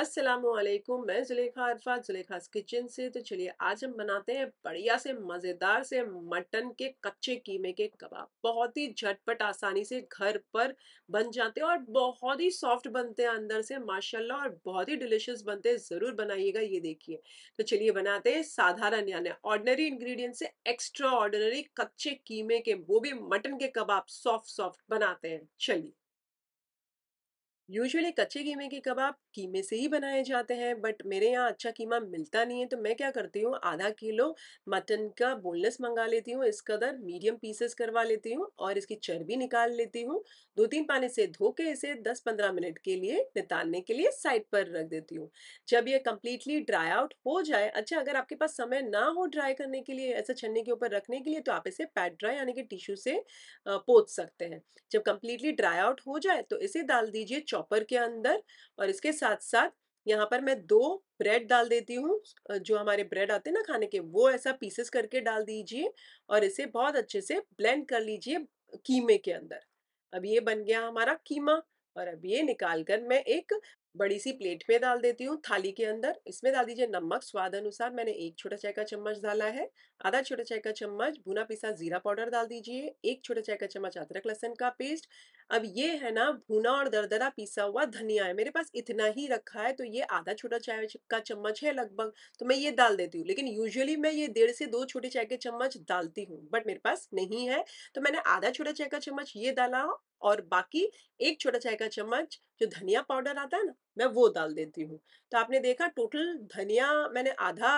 असलकुम मैं जुलेखा अरफा जुलेखा किचन से तो चलिए आज हम बनाते हैं बढ़िया से मज़ेदार से मटन के कच्चे कीमे के कबाब बहुत ही झटपट आसानी से घर पर बन जाते हैं और बहुत ही सॉफ्ट बनते हैं अंदर से माशाल्लाह और बहुत ही डिलिशियस बनते हैं ज़रूर बनाइएगा ये देखिए तो चलिए बनाते हैं साधारण यानी ऑर्डनरी इन्ग्रीडियंट से एक्स्ट्रा ऑर्डनरी कच्चे कीमे के वो भी मटन के कबाब सॉफ्ट सॉफ्ट बनाते हैं चलिए यूजुअली कच्चे कीमे के कबाब कीमे से ही बनाए जाते हैं बट मेरे यहाँ अच्छा कीमा मिलता नहीं है तो मैं क्या करती हूँ आधा किलो मटन का बोनलेस मंगा लेती हूँ इस कदर मीडियम पीसेस करवा लेती हूँ और इसकी चर्बी निकाल लेती हूँ दो तीन पानी से धो के इसे 10-15 मिनट के लिए नितारने के लिए साइड पर रख देती हूँ जब ये कम्प्लीटली ड्राई आउट हो जाए अच्छा अगर आपके पास समय ना हो ड्राई करने के लिए ऐसा छन्नी के ऊपर रखने के लिए तो आप इसे पैट ड्राई यानी कि टिश्यू से पोच सकते हैं जब कम्प्लीटली ड्राई आउट हो जाए तो इसे डाल दीजिए चॉपर के अंदर और इसके साथ साथ यहाँ पर मैं दो ब्रेड डाल देती हूँ जो हमारे ब्रेड आते हैं ना खाने के वो ऐसा पीसेस करके डाल दीजिए और इसे बहुत अच्छे से ब्लेंड कर लीजिए कीमे के अंदर अब ये बन गया हमारा कीमा और अब ये निकाल कर मैं एक बड़ी सी प्लेट में डाल देती हूँ थाली के अंदर इसमें डाल दीजिए नमक स्वाद अनुसार मैंने एक छोटा चाय का चम्मच डाला है आधा छोटा चाय का चम्मच भुना पिसा जीरा पाउडर डाल दीजिए एक छोटा चाय का चम्मच अदरक लहसन का पेस्ट अब ये है ना भुना और दरदरा पिसा हुआ धनिया है मेरे पास इतना ही रखा है तो ये आधा छोटा चाय का चम्मच है लगभग तो मैं ये डाल देती हूँ लेकिन यूजली मैं ये डेढ़ से दो छोटे चाय के चम्मच डालती हूँ बट मेरे पास नहीं है तो मैंने आधा छोटा चाय का चम्मच ये डाला और बाकी एक छोटा चाय का चम्मच जो धनिया पाउडर आता है ना मैं वो डाल देती हूँ तो आपने देखा टोटल धनिया मैंने आधा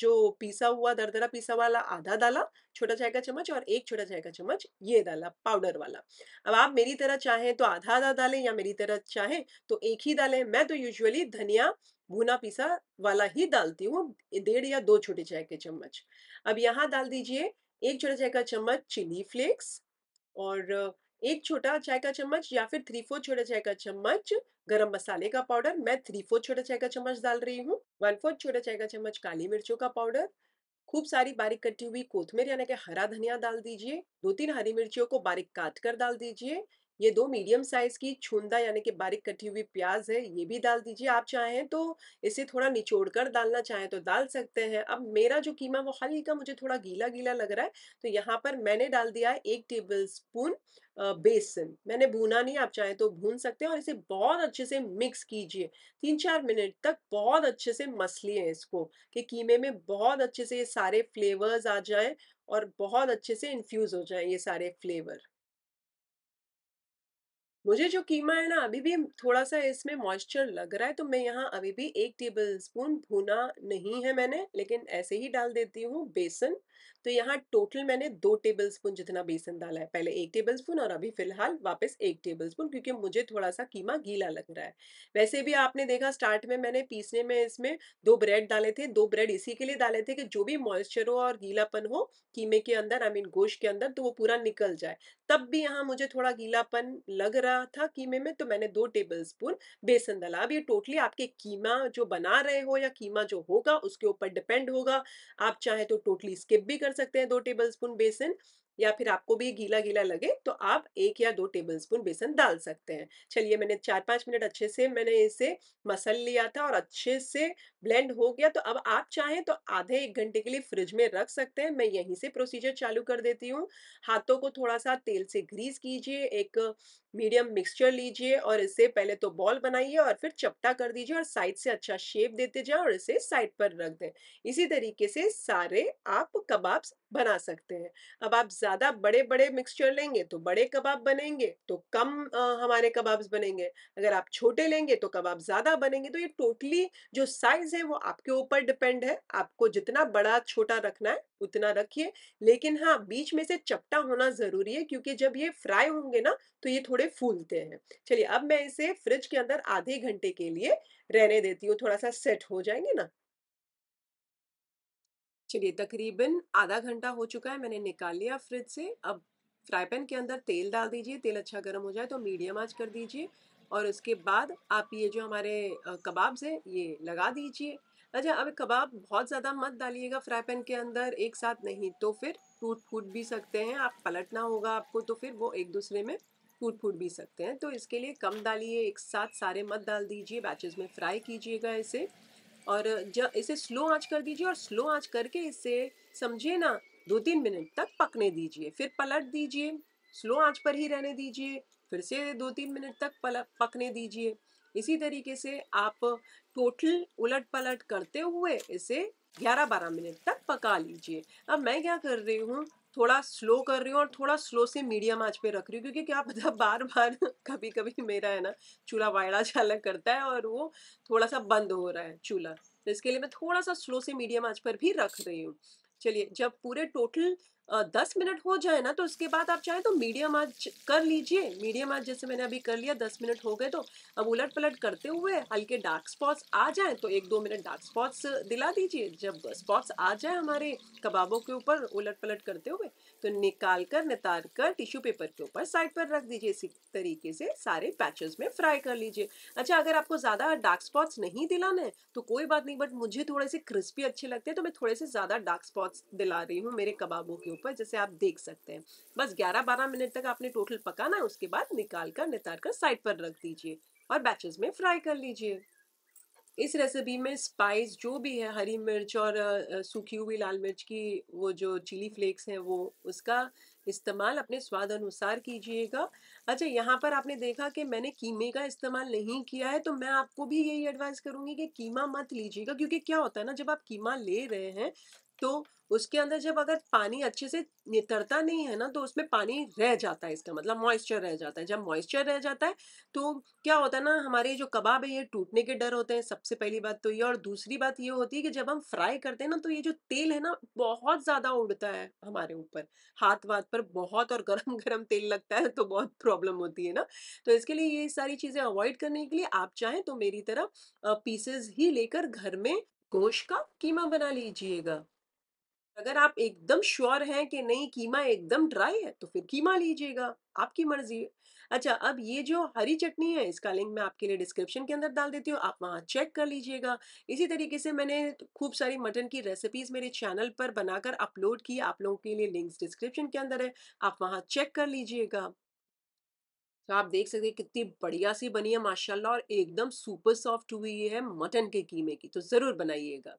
जो पीसा हुआ दरदरा पीसा वाला आधा डाला छोटा चाय का चम्मच और एक छोटा चाय का चम्मच ये डाला पाउडर वाला अब आप मेरी तरह चाहें तो आधा आधा डालें या मेरी तरह चाहें तो एक ही डालें मैं तो यूजली धनिया भुना पीसा वाला ही डालती हूँ डेढ़ या दो छोटे चाय के चम्मच अब यहाँ डाल दीजिए एक छोटा चाय का चम्मच चिली फ्लेक्स और एक छोटा चाय का चम्मच या फिर थ्री फोर छोटा चाय का चम्मच गरम मसाले का पाउडर मैं थ्री फोर छोटा चाय का चम्मच डाल रही हूँ वन फोर्थ छोटा चाय का चम्मच काली मिर्चों का पाउडर खूब सारी बारीक कटी हुई कोथमेर यानी कि हरा धनिया डाल दीजिए दो तीन हरी मिर्चियों को बारीक काट कर डाल दीजिए ये दो मीडियम साइज की छूंदा यानी कि बारीक कटी हुई प्याज है ये भी डाल दीजिए आप चाहें तो इसे थोड़ा निचोड़ कर डालना चाहें तो डाल सकते हैं अब मेरा जो कीमा वो हल्का मुझे थोड़ा गीला गीला लग रहा है तो यहाँ पर मैंने डाल दिया है एक टेबल स्पून बेसन मैंने भूना नहीं आप चाहें तो भून सकते हैं और इसे बहुत अच्छे से मिक्स कीजिए तीन चार मिनट तक बहुत अच्छे से मसलिए इसको कि कीमे में बहुत अच्छे से ये सारे फ्लेवर्स आ जाएं और बहुत अच्छे से इन्फ्यूज़ हो जाएं ये सारे फ्लेवर मुझे जो कीमा है ना अभी भी थोड़ा सा इसमें मॉइस्चर लग रहा है तो मैं यहाँ अभी भी एक टेबल स्पून भुना नहीं है मैंने लेकिन ऐसे ही डाल देती हूँ बेसन तो यहाँ टोटल मैंने दो टेबल स्पून जितना बेसन डाला है पहले एक टेबल स्पून और अभी फिलहाल वापस एक टेबल स्पून क्योंकि मुझे थोड़ा सा कीमा गीला लग रहा है वैसे भी आपने देखा स्टार्ट में मैंने पीसने में इसमें दो ब्रेड डाले थे दो ब्रेड इसी के लिए डाले थे कि जो भी मॉइस्चर हो और गीलापन हो कीमे के अंदर आई मीन गोश्त के अंदर तो वो पूरा निकल जाए तब भी यहाँ मुझे थोड़ा गीलापन लग रहा था कीमे में तो मैंने दो टेबल स्पून बेसन डाला अब ये टोटली आपके कीमा जो बना रहे हो या कीमा जो होगा उसके ऊपर डिपेंड होगा आप चाहे तो टोटली स्किप भी कर सकते हैं दो टेबल स्पून बेसन या फिर आपको भी गीला गीला लगे तो आप एक या दो टेबलस्पून बेसन डाल सकते हैं चलिए मैंने चार पाँच मिनट अच्छे से मैंने इसे मसल लिया था और अच्छे से ब्लेंड हो गया तो अब आप चाहें तो आधे एक घंटे के लिए फ्रिज में रख सकते हैं मैं यहीं से प्रोसीजर चालू कर देती हूँ हाथों को थोड़ा सा तेल से ग्रीस कीजिए एक मीडियम मिक्सचर लीजिए और इसे पहले तो बॉल बनाइए और फिर चपटा कर दीजिए और साइड से अच्छा शेप देते जाए और इसे साइड पर रख दें इसी तरीके से सारे आप कबाब्स बना सकते हैं अब आप ज्यादा बड़े बड़े मिक्सचर लेंगे तो बड़े कबाब बनेंगे तो कम आ, हमारे कबाब्स बनेंगे अगर आप छोटे लेंगे तो कबाब ज्यादा बनेंगे तो ये टोटली जो साइज है वो आपके ऊपर डिपेंड है आपको जितना बड़ा छोटा रखना है उतना रखिए लेकिन हाँ बीच में से चपटा होना जरूरी है क्योंकि जब ये फ्राई होंगे ना तो ये थोड़े फूलते हैं चलिए अब मैं इसे फ्रिज के अंदर आधे घंटे के लिए रहने देती हूँ थोड़ा सा सेट हो जाएंगे ना चलिए तकरीबन आधा घंटा हो चुका है मैंने निकाल लिया फ्रिज से अब फ्राई पैन के अंदर तेल डाल दीजिए तेल अच्छा गर्म हो जाए तो मीडियम आज कर दीजिए और उसके बाद आप ये जो हमारे कबाब्स हैं ये लगा दीजिए अच्छा अब कबाब बहुत ज़्यादा मत डालिएगा फ्राई पैन के अंदर एक साथ नहीं तो फिर टूट फूट भी सकते हैं आप पलटना होगा आपको तो फिर वो एक दूसरे में टूट फूट भी सकते हैं तो इसके लिए कम डालिए एक साथ सारे मत डाल दीजिए बैचेस में फ्राई कीजिएगा इसे और जब इसे स्लो आंच कर दीजिए और स्लो आंच करके इसे समझिए ना दो तीन मिनट तक पकने दीजिए फिर पलट दीजिए स्लो आंच पर ही रहने दीजिए फिर से दो तीन मिनट तक पकने दीजिए इसी तरीके से आप टोटल उलट पलट करते हुए इसे 11-12 मिनट तक पका लीजिए अब मैं क्या कर रही हूँ थोड़ा स्लो कर रही हूँ और थोड़ा स्लो से मीडियम आँच पे रख रही हूँ क्योंकि क्या पता बार बार कभी कभी मेरा है ना चूल्हा वायड़ा चालक करता है और वो थोड़ा सा बंद हो रहा है चूल्हा तो इसके लिए मैं थोड़ा सा स्लो से मीडियम आँच पर भी रख रही हूँ चलिए जब पूरे टोटल दस मिनट हो जाए ना तो उसके बाद आप चाहे तो मीडियम आज कर लीजिए मीडियम आज जैसे मैंने अभी कर लिया दस मिनट हो गए तो अब उलट पलट करते हुए हल्के डार्क स्पॉट्स आ जाए तो एक दो मिनट डार्क स्पॉट्स दिला दीजिए जब स्पॉट्स आ जाए हमारे कबाबों के ऊपर उलट पलट करते हुए तो निकाल कर नितार कर टिश्यू पेपर के ऊपर साइड पर रख दीजिए इसी तरीके से सारे पैचेस में फ्राई कर लीजिए अच्छा अगर आपको ज़्यादा डार्क स्पॉट्स नहीं दिलाना है तो कोई बात नहीं बट मुझे थोड़े से क्रिस्पी अच्छे लगते हैं तो मैं थोड़े से ज़्यादा डार्क स्पॉट्स दिला रही हूँ मेरे कबाबों के ऊपर जैसे आप देख सकते हैं बस ग्यारह बारह मिनट तक आपने टोटल पकाना है उसके बाद निकाल कर नितार कर साइड पर रख दीजिए और बैचेस में फ्राई कर लीजिए इस रेसिपी में स्पाइस जो भी है हरी मिर्च और सूखी हुई लाल मिर्च की वो जो चिली फ्लेक्स हैं वो उसका इस्तेमाल अपने स्वाद अनुसार कीजिएगा अच्छा यहाँ पर आपने देखा कि मैंने कीमे का इस्तेमाल नहीं किया है तो मैं आपको भी यही एडवाइस करूँगी कि कीमा मत लीजिएगा क्योंकि क्या होता है ना जब आप कीमा ले रहे हैं तो उसके अंदर जब अगर पानी अच्छे से नितरता नहीं है ना तो उसमें पानी रह जाता है इसका मतलब मॉइस्चर रह जाता है जब मॉइस्चर रह जाता है तो क्या होता है ना हमारे जो कबाब है ये टूटने के डर होते हैं सबसे पहली बात तो ये और दूसरी बात ये होती है कि जब हम फ्राई करते हैं ना तो ये जो तेल है ना बहुत ज़्यादा उड़ता है हमारे ऊपर हाथ वाथ पर बहुत और गर्म गर्म तेल लगता है तो बहुत प्रॉब्लम होती है ना तो इसके लिए ये सारी चीज़ें अवॉइड करने के लिए आप चाहें तो मेरी तरह पीसेस ही लेकर घर में गोश्त का कीमा बना लीजिएगा अगर आप एकदम श्योर हैं कि नहीं कीमा एकदम ड्राई है तो फिर कीमा लीजिएगा आपकी मर्जी है अच्छा अब ये जो हरी चटनी है इसका लिंक मैं आपके लिए डिस्क्रिप्शन के अंदर डाल देती हूँ आप वहाँ चेक कर लीजिएगा इसी तरीके से मैंने तो खूब सारी मटन की रेसिपीज़ मेरे चैनल पर बनाकर अपलोड की आप लोगों के लिए लिंक्स डिस्क्रिप्शन के अंदर है आप वहाँ चेक कर लीजिएगा तो आप देख सकते हैं कितनी बढ़िया सी बनी है माशाल्लाह और एकदम सुपर सॉफ्ट हुई है मटन के कीमे की तो ज़रूर बनाइएगा